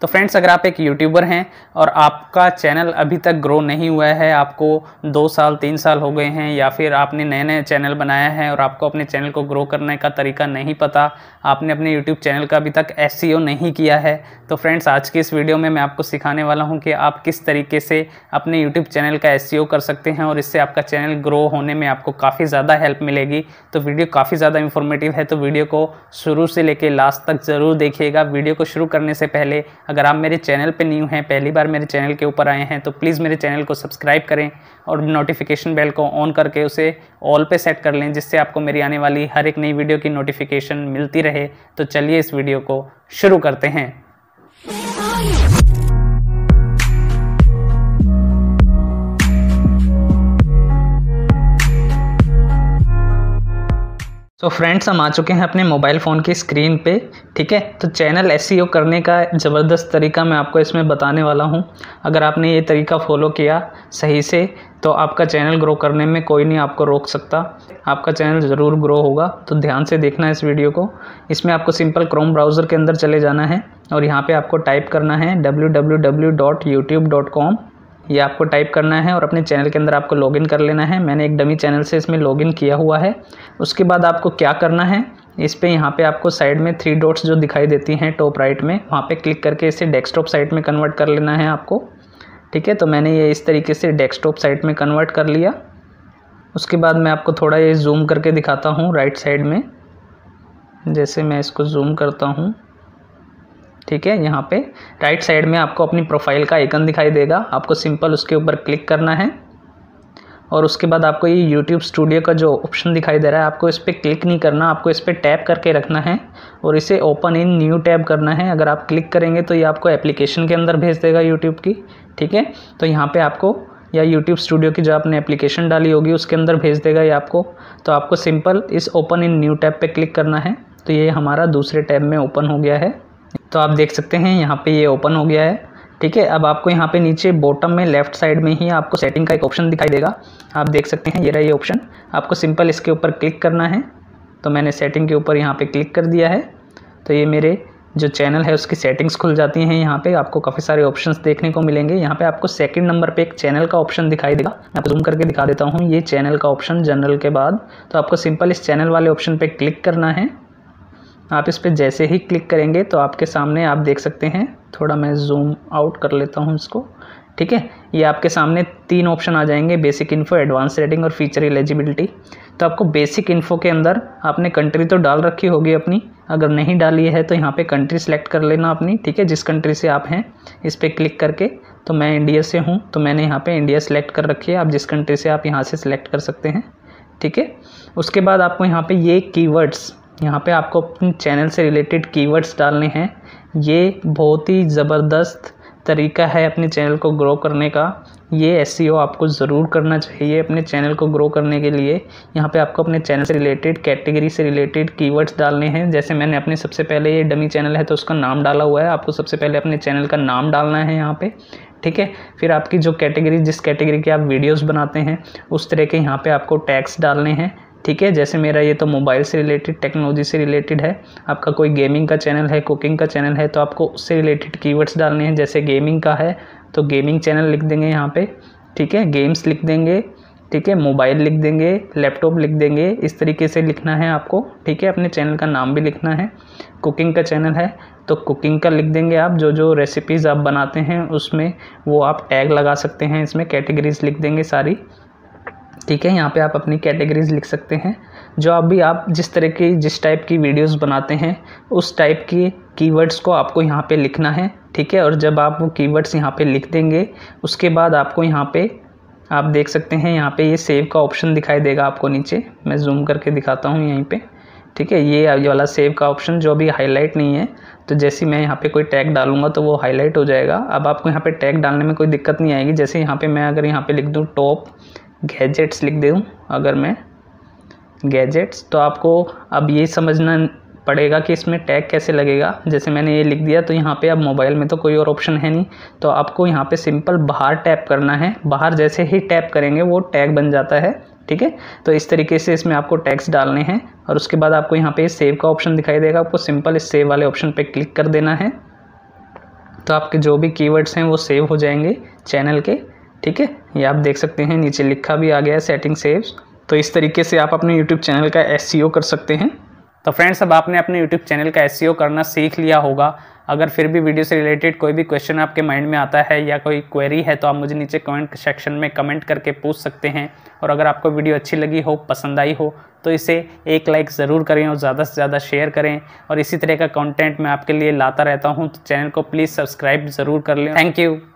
तो फ्रेंड्स अगर आप एक यूट्यूबर हैं और आपका चैनल अभी तक ग्रो नहीं हुआ है आपको दो साल तीन साल हो गए हैं या फिर आपने नए नए चैनल बनाया है और आपको अपने चैनल को ग्रो करने का तरीका नहीं पता आपने अपने यूट्यूब चैनल का अभी तक एस e नहीं किया है तो फ्रेंड्स आज की इस वीडियो में मैं आपको सिखाने वाला हूँ कि आप किस तरीके से अपने यूट्यूब चैनल का एस e कर सकते हैं और इससे आपका चैनल ग्रो होने में आपको काफ़ी ज़्यादा हेल्प मिलेगी तो वीडियो काफ़ी ज़्यादा इन्फॉर्मेटिव है तो वीडियो को शुरू से लेकर लास्ट तक ज़रूर देखिएगा वीडियो को शुरू करने से पहले अगर आप मेरे चैनल पे न्यू हैं पहली बार मेरे चैनल के ऊपर आए हैं तो प्लीज़ मेरे चैनल को सब्सक्राइब करें और नोटिफिकेशन बेल को ऑन करके उसे ऑल पे सेट कर लें जिससे आपको मेरी आने वाली हर एक नई वीडियो की नोटिफिकेशन मिलती रहे तो चलिए इस वीडियो को शुरू करते हैं तो फ्रेंड्स हम आ चुके हैं अपने मोबाइल फ़ोन की स्क्रीन पे ठीक है तो चैनल एस e करने का ज़बरदस्त तरीका मैं आपको इसमें बताने वाला हूँ अगर आपने ये तरीका फॉलो किया सही से तो आपका चैनल ग्रो करने में कोई नहीं आपको रोक सकता आपका चैनल ज़रूर ग्रो होगा तो ध्यान से देखना इस वीडियो को इसमें आपको सिंपल क्रोम ब्राउज़र के अंदर चले जाना है और यहाँ पर आपको टाइप करना है डब्ल्यू ये आपको टाइप करना है और अपने चैनल के अंदर आपको लॉगिन कर लेना है मैंने एक डमी चैनल से इसमें लॉगिन किया हुआ है उसके बाद आपको क्या करना है इस पर यहाँ पे आपको साइड में थ्री डॉट्स जो दिखाई देती हैं टॉप राइट में वहाँ पे क्लिक करके इसे डेस्कटॉप साइट में कन्वर्ट कर लेना है आपको ठीक है तो मैंने ये इस तरीके से डेस्कटॉप साइट में कन्वर्ट कर लिया उसके बाद मैं आपको थोड़ा ये जूम करके दिखाता हूँ राइट साइड में जैसे मैं इसको जूम करता हूँ ठीक है यहाँ पे राइट साइड में आपको अपनी प्रोफाइल का आइकन दिखाई देगा आपको सिंपल उसके ऊपर क्लिक करना है और उसके बाद आपको ये यूट्यूब स्टूडियो का जो ऑप्शन दिखाई दे रहा है आपको इस पर क्लिक नहीं करना आपको इस पर टैप करके रखना है और इसे ओपन इन न्यू टैब करना है अगर आप क्लिक करेंगे तो ये आपको एप्लीकेशन के अंदर भेज देगा यूट्यूब की ठीक है तो यहाँ पर आपको या यूट्यूब स्टूडियो की जो आपने एप्लीकेशन डाली होगी उसके अंदर भेज देगा ये आपको तो आपको सिंपल इस ओपन इन न्यू टैब पर क्लिक करना है तो ये हमारा दूसरे टैब में ओपन हो गया है तो आप देख सकते हैं यहाँ पे ये ओपन हो गया है ठीक है अब आपको यहाँ पे नीचे बॉटम में लेफ्ट साइड में ही आपको सेटिंग का एक ऑप्शन दिखाई देगा आप देख सकते हैं ये रहा ये ऑप्शन आपको सिंपल इसके ऊपर क्लिक करना है तो मैंने सेटिंग के ऊपर यहाँ पे क्लिक कर दिया है तो ये मेरे जो चैनल है उसकी सेटिंग्स खुल जाती हैं यहाँ पे आपको काफ़ी सारे ऑप्शंस देखने को मिलेंगे यहाँ पे आपको सेकंड नंबर पे एक चैनल का ऑप्शन दिखाई देगा मैं आपको जूम करके दिखा देता हूँ ये चैनल का ऑप्शन जनरल के बाद तो आपको सिंपल इस चैनल वाले ऑप्शन पे क्लिक करना है आप इस पर जैसे ही क्लिक करेंगे तो आपके सामने आप देख सकते हैं थोड़ा मैं जूम आउट कर लेता हूँ इसको ठीक है ये आपके सामने तीन ऑप्शन आ जाएंगे बेसिक इन्फो एडवांस रेटिंग और फीचर एलिजिबिलिटी तो आपको बेसिक इन्फो के अंदर आपने कंट्री तो डाल रखी होगी अपनी अगर नहीं डाली है तो यहाँ पे कंट्री सेलेक्ट कर लेना अपनी ठीक है जिस कंट्री से आप हैं इस पर क्लिक करके तो मैं इंडिया से हूँ तो मैंने यहाँ पे इंडिया सेलेक्ट कर रखी है आप जिस कंट्री से आप यहाँ से सिलेक्ट कर सकते हैं ठीक है उसके बाद आपको यहाँ पे ये कीवर्ड्स यहाँ पे आपको अपने चैनल से रिलेटेड कीवर्ड्स डालने हैं ये बहुत ही ज़बरदस्त तरीका है अपने चैनल को ग्रो करने का ये एस e आपको ज़रूर करना चाहिए अपने चैनल को ग्रो करने के लिए यहाँ पे आपको अपने चैनल से रिलेटेड कैटेगरी से रिलेटेड कीवर्ड्स डालने हैं जैसे मैंने अपने सबसे पहले ये डमी चैनल है तो उसका नाम डाला हुआ है आपको सबसे पहले अपने चैनल का नाम डालना है यहाँ पर ठीक है फिर आपकी जो कैटेगरी जिस कैटेगरी की आप वीडियोज़ बनाते हैं उस तरह के यहाँ पर आपको टैक्स डालने हैं ठीक है जैसे मेरा ये तो मोबाइल से रिलेटेड टेक्नोलॉजी से रिलेटेड है आपका कोई गेमिंग का चैनल है कुकिंग का चैनल है तो आपको उससे रिलेटेड कीवर्ड्स डालने हैं जैसे गेमिंग का है तो गेमिंग चैनल लिख देंगे यहाँ पे ठीक है गेम्स लिख देंगे ठीक है मोबाइल लिख देंगे लैपटॉप लिख देंगे इस तरीके से लिखना है आपको ठीक है अपने चैनल का नाम भी लिखना है कुकिंग का चैनल है तो कुकिंग का लिख देंगे आप जो जो रेसिपीज़ आप बनाते हैं उसमें वो आप टैग लगा सकते हैं इसमें कैटेगरीज लिख देंगे सारी ठीक है यहाँ पे आप अपनी कैटेगरीज लिख सकते हैं जो आप भी आप जिस तरह की जिस टाइप की वीडियोस बनाते हैं उस टाइप की कीवर्ड्स को आपको यहाँ पे लिखना है ठीक है और जब आप वो कीवर्ड्स यहाँ पे लिख देंगे उसके बाद आपको यहाँ पे आप देख सकते हैं यहाँ पे ये सेव का ऑप्शन दिखाई देगा आपको नीचे मैं जूम करके दिखाता हूँ यहीं पर ठीक है ये ये वाला सेव का ऑप्शन जो अभी हाईलाइट नहीं है तो जैसे मैं यहाँ पे कोई टैग डालूंगा तो वो हाईलाइट हो जाएगा अब आपको यहाँ पे टैग डालने में कोई दिक्कत नहीं आएगी जैसे यहाँ पे मैं अगर यहाँ पे लिख दूँ टॉप गैजेट्स लिख दूँ अगर मैं गैजेट्स तो आपको अब ये समझना पड़ेगा कि इसमें टैग कैसे लगेगा जैसे मैंने ये लिख दिया तो यहाँ पे अब मोबाइल में तो कोई और ऑप्शन है नहीं तो आपको यहाँ पे सिंपल बाहर टैप करना है बाहर जैसे ही टैप करेंगे वो टैग बन जाता है ठीक है तो इस तरीके से इसमें आपको टैक्स डालने हैं और उसके बाद आपको यहाँ पर सेव का ऑप्शन दिखाई देगा आपको सिंपल इस सेव वाले ऑप्शन पर क्लिक कर देना है तो आपके जो भी कीवर्ड्स हैं वो सेव हो जाएंगे चैनल के ठीक है ये आप देख सकते हैं नीचे लिखा भी आ गया है सेटिंग सेव्स तो इस तरीके से आप अपने यूट्यूब चैनल का एस e कर सकते हैं तो फ्रेंड्स अब आपने अपने यूट्यूब चैनल का एस e करना सीख लिया होगा अगर फिर भी वीडियो से रिलेटेड कोई भी क्वेश्चन आपके माइंड में आता है या कोई क्वेरी है तो आप मुझे नीचे कमेंट सेक्शन में कमेंट करके पूछ सकते हैं और अगर आपको वीडियो अच्छी लगी हो पसंद आई हो तो इसे एक लाइक ज़रूर करें और ज़्यादा से ज़्यादा शेयर करें और इसी तरह का कंटेंट मैं आपके लिए लाता रहता हूं तो चैनल को प्लीज़ सब्सक्राइब ज़रूर कर लें थैंक यू